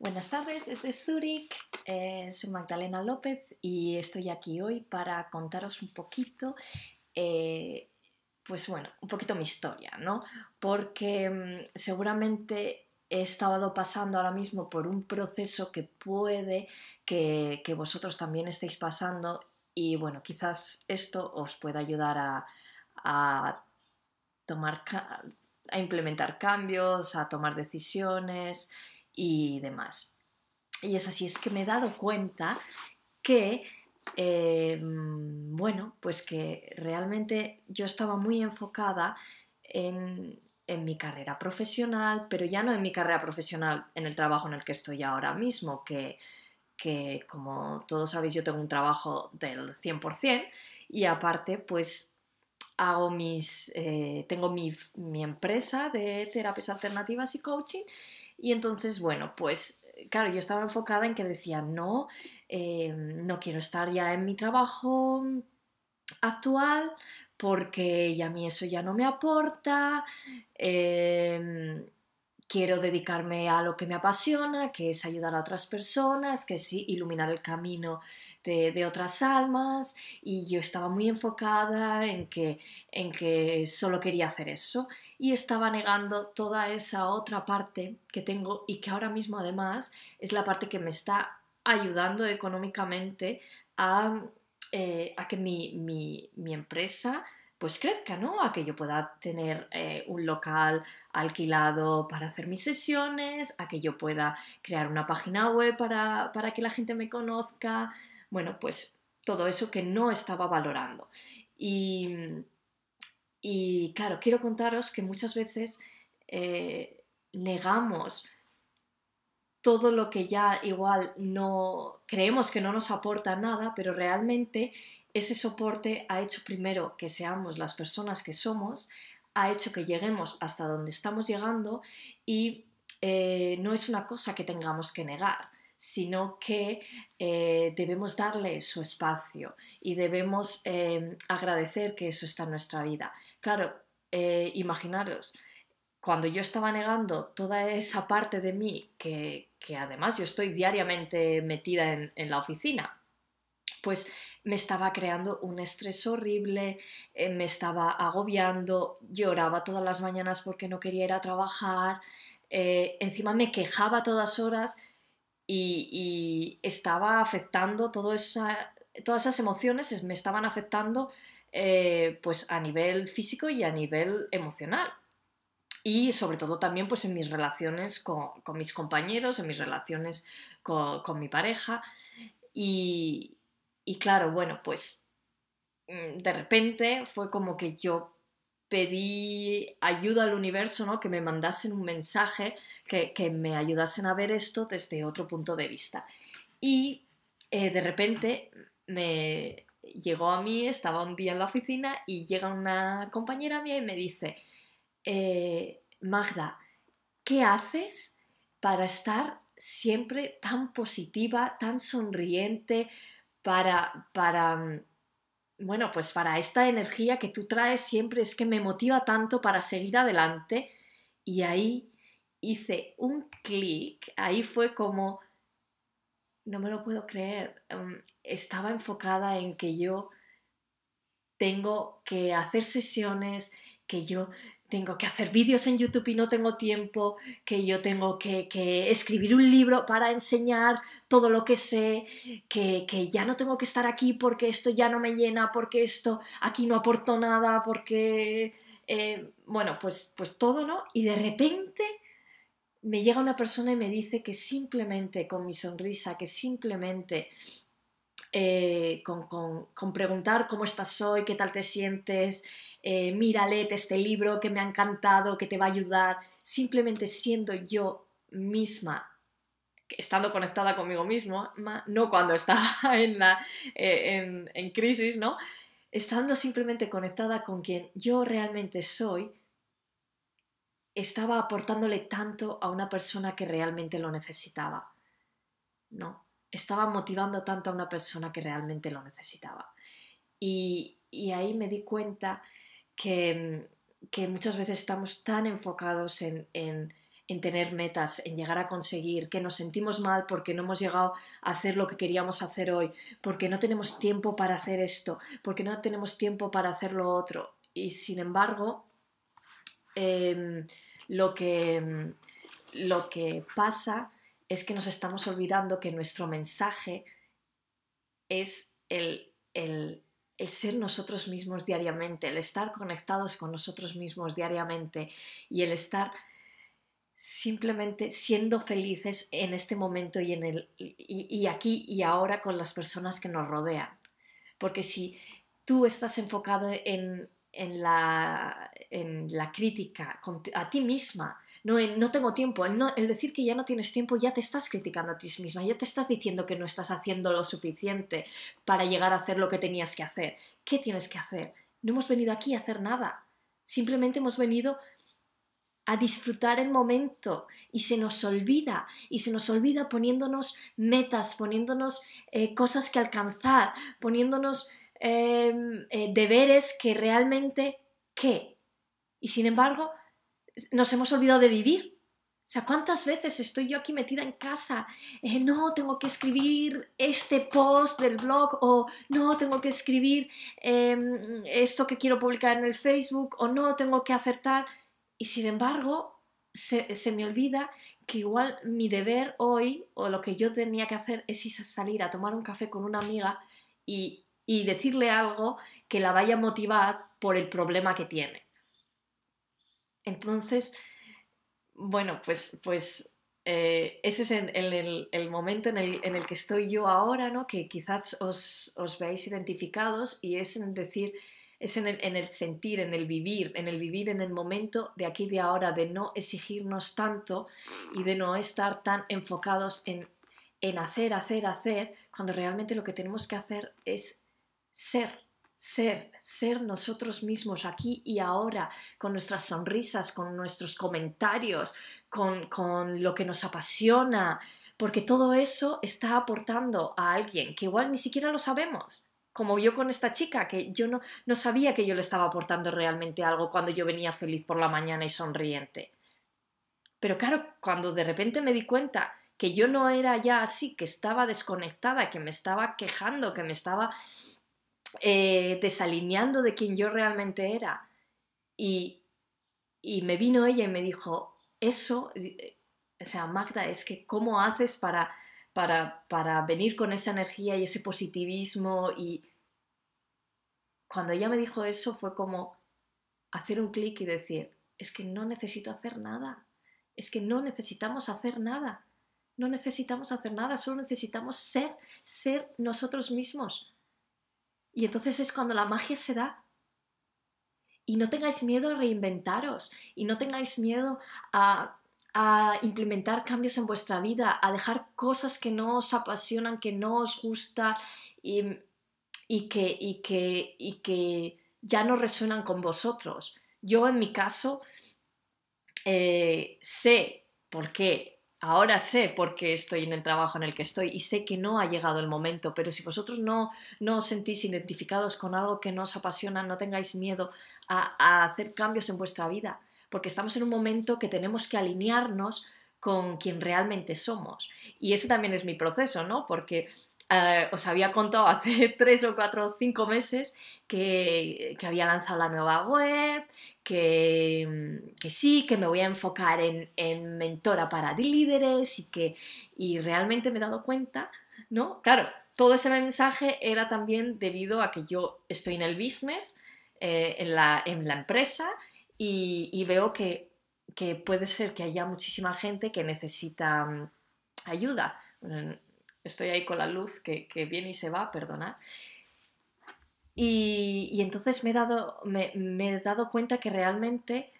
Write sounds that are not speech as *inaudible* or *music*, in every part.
Buenas tardes desde Zurich, eh, soy Magdalena López y estoy aquí hoy para contaros un poquito, eh, pues bueno, un poquito mi historia, ¿no? Porque mm, seguramente he estado pasando ahora mismo por un proceso que puede que, vosotros también estéis pasando y bueno, quizás esto os pueda ayudar a tomar a implementar cambios, a tomar decisiones y demás. Y es así, es que me he dado cuenta que, eh, bueno, pues que realmente yo estaba muy enfocada en, mi carrera profesional, pero ya no en mi carrera profesional, en el trabajo en el que estoy ahora mismo, que, como todos sabéis yo tengo un trabajo del 100% y aparte pues hago mis, eh, tengo mi, mi, empresa de terapias alternativas y coaching y entonces, bueno, pues eh, claro, yo estaba enfocada en que decía, no, eh, no quiero estar ya en mi trabajo actual porque ya a mí eso ya no me aporta, em, quiero dedicarme a lo que me apasiona, que es ayudar a otras personas, que es sí, iluminar el camino de, de, otras almas, y yo estaba muy enfocada en que, en que solo quería hacer eso y estaba negando toda esa otra parte que tengo y que ahora mismo además es la parte que me está ayudando económicamente a, eh, que mi, empresa pues crezca, ¿no? A que yo pueda tener eh, un local alquilado para hacer mis sesiones, a que yo pueda crear una página web para, para que la gente me conozca. Bueno, pues todo eso que no estaba valorando. Y y claro, quiero contaros que muchas veces eh, negamos todo lo que ya igual no creemos que no nos aporta nada, pero realmente ese soporte ha hecho primero que seamos las personas que somos, ha hecho que lleguemos hasta donde estamos llegando y eh, no es una cosa que tengamos que negar sino que eh, debemos darle su espacio y debemos eh, agradecer que eso está en nuestra vida. Claro, eh, imaginaros, cuando yo estaba negando toda esa parte de mí, que, además yo estoy diariamente metida en, la oficina, pues me estaba creando un estrés horrible, me estaba agobiando, lloraba todas las mañanas porque no quería ir a trabajar, encima me quejaba todas horas y, estaba afectando todo todas esas emociones, me estaban afectando eh, pues a nivel físico y a nivel emocional. Y sobre todo también pues en mis relaciones con, mis compañeros, en mis relaciones con, mi pareja. Y, y claro, bueno, pues mm, de repente fue como que yo pedí ayuda al universo, ¿no? que me mandasen un mensaje, que, me ayudasen a ver esto desde otro punto de vista. Y eh, de repente me llegó a mí, estaba un día en la oficina y llega una compañera mía y me dice, eh, Magda, ¿qué haces para estar siempre tan positiva, tan sonriente, para, para mm, bueno, pues para esta energía que tú traes siempre es que me motiva tanto para seguir adelante. Y ahí hice un clic, ahí fue como, no me lo puedo creer, em, estaba enfocada en que yo tengo que hacer sesiones, que yo tengo que hacer vídeos en YouTube y no tengo tiempo, que yo tengo que, escribir un libro para enseñar todo lo que sé, que, que, ya no tengo que estar aquí porque esto ya no me llena, porque esto aquí no aportó nada, porque... Eh, bueno, pues, pues todo, ¿no? Y de repente me llega una persona y me dice que simplemente con mi sonrisa, que simplemente eh, con, preguntar cómo estás hoy, qué tal te sientes, eh, este libro que me ha encantado, que te va a ayudar, simplemente siendo yo misma estando conectada conmigo misma, no cuando *laughs* estaba eh, en, en crisis, ¿no? Estando simplemente conectada con quien yo realmente soy, estaba aportándole tanto a una persona que realmente lo necesitaba, ¿no? estaba motivando tanto a una persona que realmente lo necesitaba. Y, ahí me di cuenta mm, que, muchas veces estamos tan enfocados en, tener metas, en llegar a conseguir, que nos sentimos mal porque no hemos llegado a hacer lo que queríamos hacer hoy, porque no tenemos tiempo para hacer esto, porque no tenemos tiempo para hacer lo otro. Y sin embargo, em, lo, que, mm, lo que pasa es que nos estamos olvidando que nuestro mensaje es el, ser nosotros mismos diariamente, el estar conectados con nosotros mismos diariamente y el estar simplemente siendo felices en este momento y, en el, y, aquí y ahora con las personas que nos rodean. Porque si tú estás enfocado en, la, en la crítica a ti misma, no no tengo tiempo, el, decir que ya no tienes tiempo, ya te estás criticando a ti misma, ya te estás diciendo que no estás haciendo lo suficiente para llegar a hacer lo que tenías que hacer. ¿Qué tienes que hacer? No hemos venido aquí a hacer nada, simplemente hemos venido a disfrutar el momento y se nos olvida y se nos olvida poniéndonos metas, poniéndonos eh, cosas que alcanzar, poniéndonos em, eh, deberes que realmente qué. Y sin embargo, nos hemos olvidado de vivir. O sea, ¿cuántas veces estoy yo aquí metida en casa? Eh, no, tengo que escribir este post del blog o no, tengo que escribir em, esto que quiero publicar en el Facebook o no, tengo que hacer Y sin embargo, se, me olvida que igual mi deber hoy o lo que yo tenía que hacer es salir a tomar un café con una amiga y, y decirle algo que la vaya a motivar por el problema que tiene. Entonces, bueno, pues, pues eh, ese es el, el, el momento en el, en el, que estoy yo ahora, ¿no? que quizás os, os veáis identificados y es en decir, es en el, en el sentir, en el vivir, en el vivir en el momento de aquí y de ahora, de no exigirnos tanto y de no estar tan enfocados en, en hacer, hacer, hacer, cuando realmente lo que tenemos que hacer es ser, ser, ser nosotros mismos aquí y ahora, con nuestras sonrisas, con nuestros comentarios, con, con, lo que nos apasiona, porque todo eso está aportando a alguien que igual ni siquiera lo sabemos. Como yo con esta chica, que yo no, no sabía que yo le estaba aportando realmente algo cuando yo venía feliz por la mañana y sonriente. Pero claro, cuando de repente me di cuenta que yo no era ya así, que estaba desconectada, que me estaba quejando, que me estaba eh, desalineando de quien yo realmente era. Y, me vino ella y me dijo, eso, eh, o sea, Magda, es que ¿cómo haces para, para, para venir con esa energía y ese positivismo? Y cuando ella me dijo eso fue como hacer un clic y decir, es que no necesito hacer nada, es que no necesitamos hacer nada, no necesitamos hacer nada, solo necesitamos ser, ser nosotros mismos. Y entonces es cuando la magia se da. Y no tengáis miedo a reinventaros y no tengáis miedo a, implementar cambios en vuestra vida, a dejar cosas que no os apasionan, que no os gustan y, que, que, que ya no resuenan con vosotros. Yo en mi caso eh, sé por qué Ahora sé por qué estoy en el trabajo en el que estoy y sé que no ha llegado el momento, pero si vosotros no, no os sentís identificados con algo que no os apasiona, no tengáis miedo a, a hacer cambios en vuestra vida, porque estamos en un momento que tenemos que alinearnos con quien realmente somos. Y ese también es mi proceso, ¿no? Porque eh, os había contado hace *laughs* tres o cuatro o cinco meses que, había lanzado la nueva web, mm, que, sí, que me voy a enfocar en, en mentora para líderes y que y realmente me he dado cuenta, ¿no? Claro, todo ese mensaje era también debido a que yo estoy en el business, eh, en, la, en, la, empresa y, y veo que, que, puede ser que haya muchísima gente que necesita mm, ayuda. Mm, estoy ahí con la luz que, viene y se va, perdona, Y, y, entonces me he, dado, me, he dado cuenta que realmente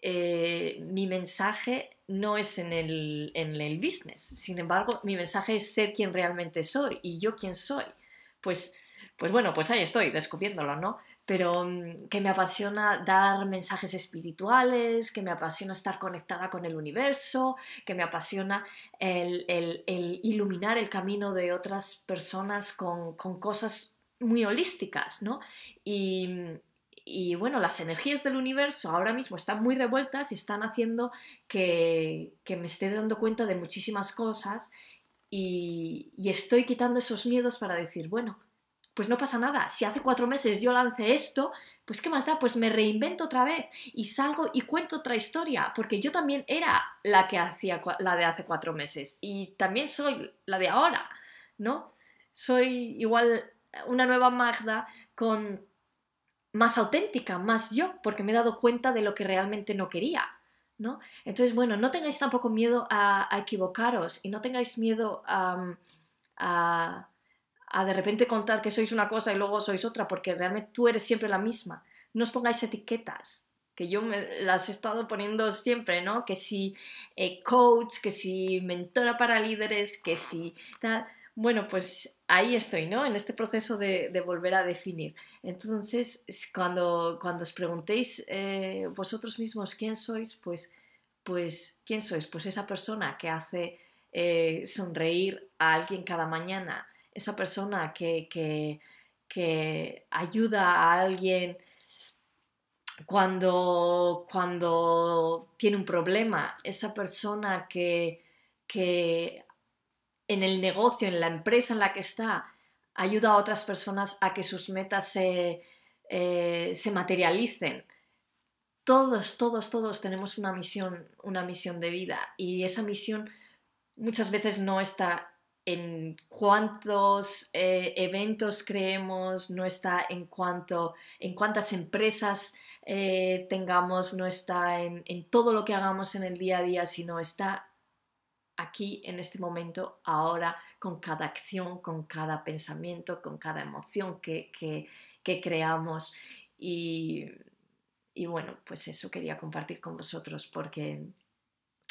eh, mi mensaje no es en el, business. Sin embargo, mi mensaje es ser quien realmente soy y yo quien soy. Pues, pues bueno, pues ahí estoy descubriéndolo, ¿no? pero mm, que me apasiona dar mensajes espirituales, que me apasiona estar conectada con el universo, que me apasiona el, iluminar el camino de otras personas con, cosas muy holísticas, ¿no? Y, bueno, las energías del universo ahora mismo están muy revueltas y están haciendo que, me esté dando cuenta de muchísimas cosas y estoy quitando esos miedos para decir, bueno, pues no pasa nada. Si hace cuatro meses yo lancé esto, pues ¿qué más da? Pues me reinvento otra vez y salgo y cuento otra historia, porque yo también era la que hacía la de hace cuatro meses y también soy la de ahora, ¿no? Soy igual una nueva Magda con más auténtica, más yo, porque me he dado cuenta de lo que realmente no quería. ¿No? Entonces, bueno, no tengáis tampoco miedo a, equivocaros y no tengáis miedo a a de repente contar que sois una cosa y luego sois otra, porque realmente tú eres siempre la misma. No os pongáis etiquetas, que yo me las he estado poniendo siempre, ¿no? Que si eh, coach, que si mentora para líderes, que si tal. Bueno, pues ahí estoy, ¿no? En este proceso de, volver a definir. Entonces, cuando, cuando os preguntéis eh, vosotros mismos quién sois, pues, pues, ¿quién sois? Pues esa persona que hace eh, sonreír a alguien cada mañana, esa persona que, ayuda a alguien cuando, cuando, tiene un problema, esa persona que, en el negocio, en la empresa en la que está, ayuda a otras personas a que sus metas se, eh, se materialicen. Todos, todos, todos tenemos una misión, una misión de vida y esa misión muchas veces no está en cuántos eh, eventos creemos, no está en en cuántas empresas eh, tengamos, no está en, todo lo que hagamos en el día a día, sino está aquí, en este momento, ahora, con cada acción, con cada pensamiento, con cada emoción que, creamos. Y, y bueno, pues eso quería compartir con vosotros porque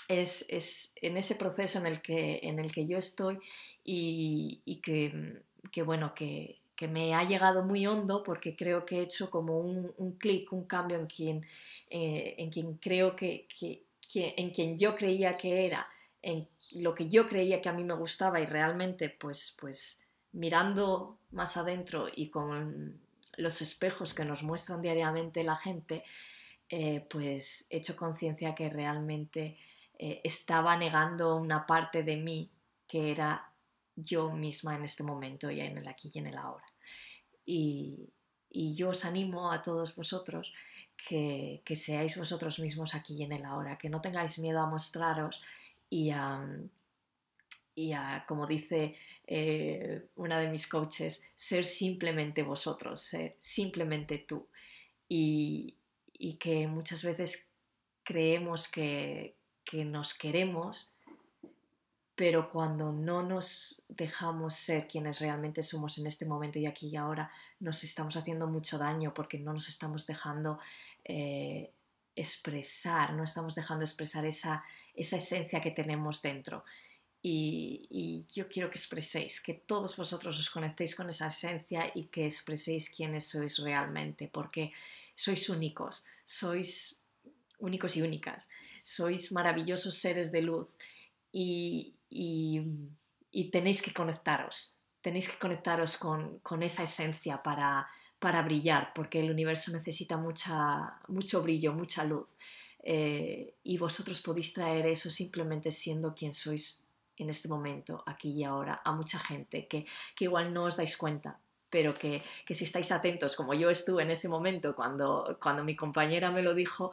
es, en ese proceso en el que, en el que yo estoy y, que, bueno, que, me ha llegado muy hondo porque creo que he hecho como un, clic, un cambio en quien, eh, en creo que, en quien yo creía que era, en lo que yo creía que a mí me gustaba y realmente pues, pues mirando más adentro y con los espejos que nos muestran diariamente la gente, eh, pues he hecho conciencia que realmente eh, estaba negando una parte de mí que era yo misma en este momento y en el aquí y en el ahora. Y, yo os animo a todos vosotros que, seáis vosotros mismos aquí y en el ahora, que no tengáis miedo a mostraros y a, mm, y como dice eh, una de mis coaches, ser simplemente vosotros, ser simplemente tú. y que muchas veces creemos que, que nos queremos, pero cuando no nos dejamos ser quienes realmente somos en este momento y aquí y ahora, nos estamos haciendo mucho daño porque no nos estamos dejando eh, expresar, no estamos dejando expresar esa, esencia que tenemos dentro. Y, y, yo quiero que expreséis, que todos vosotros os conectéis con esa esencia y que expreséis quiénes sois realmente, porque sois únicos, sois únicos y únicas sois maravillosos seres de luz y, tenéis que conectaros, tenéis que conectaros con, esa esencia para, para, brillar, porque el universo necesita mucha, mucho brillo, mucha luz. Eh, y vosotros podéis traer eso simplemente siendo quien sois en este momento, aquí y ahora, a mucha gente que, igual no os dais cuenta, pero que, si estáis atentos, como yo estuve en ese momento cuando, cuando mi compañera me lo dijo,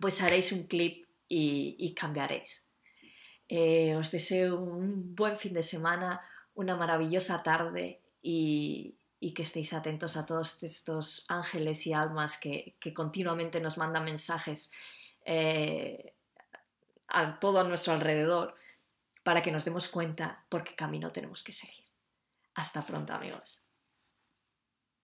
pues haréis un clip y, cambiaréis. Eh, os deseo un buen fin de semana, una maravillosa tarde y, que estéis atentos a todos estos ángeles y almas que, continuamente nos mandan mensajes eh, a todo a nuestro alrededor para que nos demos cuenta por qué camino tenemos que seguir. Hasta pronto amigos.